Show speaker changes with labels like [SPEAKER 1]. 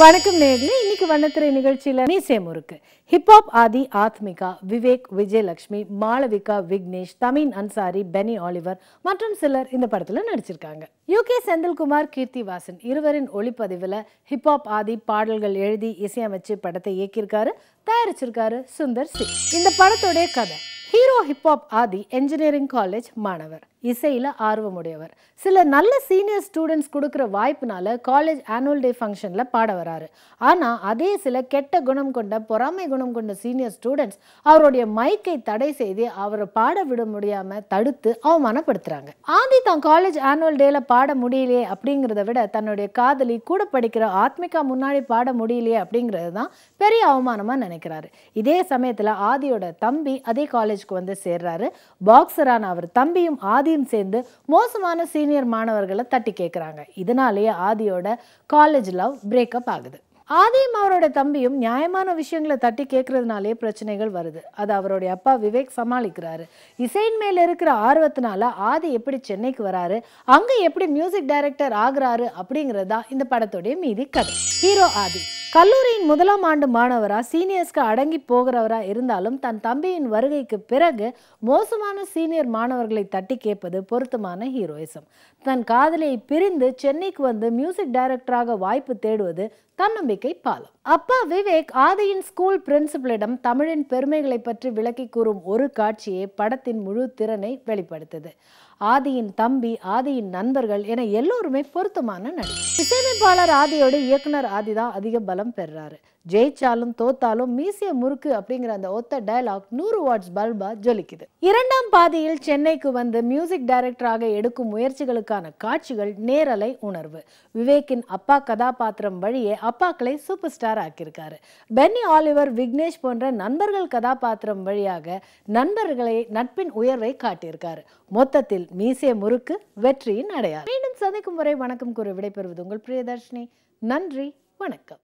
[SPEAKER 1] வணக்கம் நேர்களே இன்னைக்கு வண்ணத்திரை நிகழ்ச்சியில் மீசேம் இருக்கு ஹிப்ஹாப் ஆதி ஆத்மிகா விவேக் விஜயலட்சுமி மாளவிகா விக்னேஷ் தமின் அன்சாரி பெனி ஆலிவர் மற்றும் சிலர் இந்த படத்தில் நடிச்சிருக்காங்க யூகே செந்தில்குமார் கீர்த்தி வாசன் இருவரின் ஒளிப்பதிவில் ஹிப்ஹாப் ஆதி பாடல்கள் எழுதி இசையமைச்சு படத்தை இயக்கியிருக்காரு தயாரிச்சிருக்காரு சுந்தர் சி இந்த படத்துடைய கதை hero hip hop Aadhi engineering college மாணவர் இசையில் ஆர்வமுடையவர் சில நல்ல சீனியர் ஸ்டூடெண்ட்ஸ் கொடுக்குற வாய்ப்புனால காலேஜ் ஆனுவல் டே ஃபங்க்ஷனில் பாட வராரு ஆனால் அதே சில கெட்ட குணம் கொண்ட பொறாமை குணம் கொண்ட சீனியர் ஸ்டூடெண்ட்ஸ் அவருடைய மைக்கை தடை செய்து அவரை பாட விட முடியாமல் தடுத்து அவமானப்படுத்துகிறாங்க ஆதி தான் காலேஜ் ஆனுவல் டேல பாட முடியலையே அப்படிங்கிறத விட தன்னுடைய காதலி கூட படிக்கிற ஆத்மிகா முன்னாடி பாட முடியலையே அப்படிங்கிறது தான் பெரிய அவமானமாக நினைக்கிறாரு இதே சமயத்தில் ஆதியோட தம்பி அதே காலேஜ் காலேஜுக்கு வந்து சேர்றாரு பாக்ஸரான அவர் தம்பியும் ஆதியும் சேர்ந்து மோசமான சீனியர் மாணவர்களை தட்டி கேட்குறாங்க இதனாலேயே ஆதியோட காலேஜ் லவ் பிரேக்கப் ஆகுது ஆதியும் அவரோட தம்பியும் நியாயமான விஷயங்களை தட்டி கேட்கறதுனாலே பிரச்சனைகள் வருது அது அவருடைய அப்பா விவேக் சமாளிக்கிறாரு இசையின் மேல இருக்கிற ஆர்வத்தினால ஆதி எப்படி சென்னைக்கு வராரு அங்க எப்படி மியூசிக் டைரக்டர் ஆகுறாரு அப்படிங்கறதுதான் தான் இந்த படத்துடைய மீதி கதை ஹீரோ ஆதி கல்லூரியின் முதலாம் ஆண்டு மாணவரா சீனியர்ஸ்க்கு அடங்கி போகிறவரா இருந்தாலும் தன் தம்பியின் வருகைக்கு பிறகு மோசமான சீனியர் மாணவர்களை தட்டி கேட்பது பொருத்தமான ஹீரோயிசம் தன் காதலியை பிரிந்து சென்னைக்கு வந்து மியூசிக் டைரக்டராக வாய்ப்பு தேடுவது தன்னம்பிக்கை பாலம் அப்பா விவேக் ஆதியின் ஸ்கூல் பிரின்சிபலிடம் தமிழின் பெருமைகளை பற்றி விளக்கி கூறும் ஒரு காட்சியே படத்தின் முழு திறனை வெளிப்படுத்தது ஆதியின் தம்பி ஆதியின் நண்பர்கள் என எல்லோருமே பொருத்தமான நடிகை இசையமைப்பாளர் ஆதியோடு இயக்குனர் ஆதி தான் அதிக பலம் பெறாரு ஜெயிச்சாலும் தோத்தாலும் மீசிய முறுக்கு அப்படிங்கிற அந்த ஒத்த டயலாக் நூறு வாட்ஸ் பல்பா ஜொலிக்குது இரண்டாம் பாதியில் சென்னைக்கு வந்து மியூசிக் டைரக்டராக எடுக்கும் முயற்சிகளுக்கான காட்சிகள் நேரலை உணர்வு விவேக்கின் அப்பா கதாபாத்திரம் வழியே அப்பாக்களை சூப்பர் ஸ்டார் ஆக்கியிருக்காரு பென்னி ஆலிவர் விக்னேஷ் போன்ற நண்பர்கள் கதாபாத்திரம் வழியாக நண்பர்களை நட்பின் உயர்வை காட்டியிருக்காரு மொத்தத்தில் மீசிய முறுக்கு வெற்றியின் அடையாளம் மீண்டும் சந்திக்கும் முறை வணக்கம் கூற விடைபெறுவது உங்கள் பிரியதர்ஷினி நன்றி வணக்கம்